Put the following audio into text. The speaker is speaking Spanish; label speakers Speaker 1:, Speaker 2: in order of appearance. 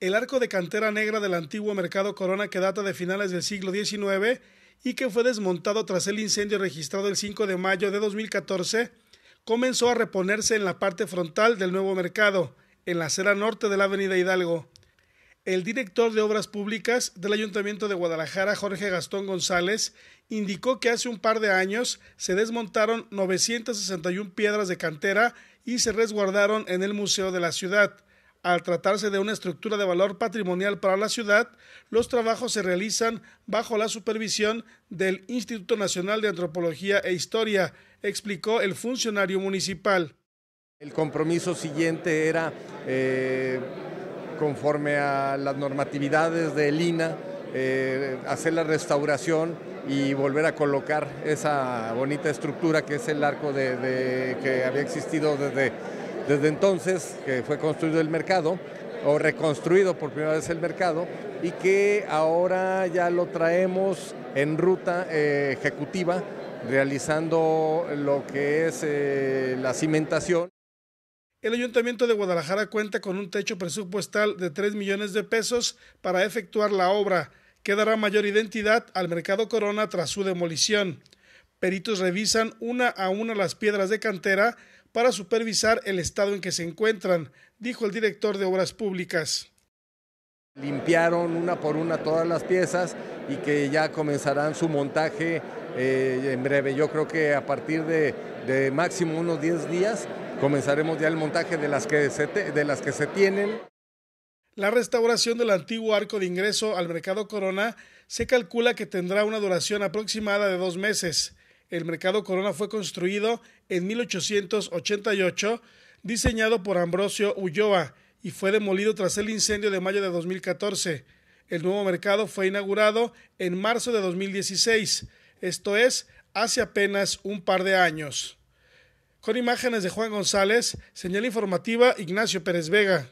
Speaker 1: el arco de cantera negra del antiguo mercado Corona que data de finales del siglo XIX y que fue desmontado tras el incendio registrado el 5 de mayo de 2014, comenzó a reponerse en la parte frontal del nuevo mercado, en la acera norte de la avenida Hidalgo. El director de Obras Públicas del Ayuntamiento de Guadalajara, Jorge Gastón González, indicó que hace un par de años se desmontaron 961 piedras de cantera y se resguardaron en el Museo de la Ciudad. Al tratarse de una estructura de valor patrimonial para la ciudad, los trabajos se realizan bajo la supervisión del Instituto Nacional de Antropología e Historia, explicó el
Speaker 2: funcionario municipal. El compromiso siguiente era, eh, conforme a las normatividades de INA, eh, hacer la restauración y volver a colocar esa bonita estructura que es el arco que había existido desde desde entonces que fue construido el mercado, o reconstruido por primera vez el mercado, y que ahora ya lo traemos en ruta eh, ejecutiva, realizando lo que es eh, la cimentación.
Speaker 1: El Ayuntamiento de Guadalajara cuenta con un techo presupuestal de 3 millones de pesos para efectuar la obra, que dará mayor identidad al mercado Corona tras su demolición. Peritos revisan una a una las piedras de cantera para supervisar el estado en que se encuentran, dijo el director de Obras
Speaker 2: Públicas. Limpiaron una por una todas las piezas y que ya comenzarán su montaje eh, en breve. Yo creo que a partir de, máximo unos 10 días comenzaremos ya el montaje de las que de las que se tienen.
Speaker 1: La restauración del antiguo arco de ingreso al mercado Corona se calcula que tendrá una duración aproximada de dos meses. El mercado Corona fue construido en 1888, diseñado por Ambrosio Ulloa y fue demolido tras el incendio de mayo de 2014. El nuevo mercado fue inaugurado en marzo de 2016, esto es, hace apenas un par de años. Con imágenes de Juan González, señal informativa Ignacio Pérez Vega.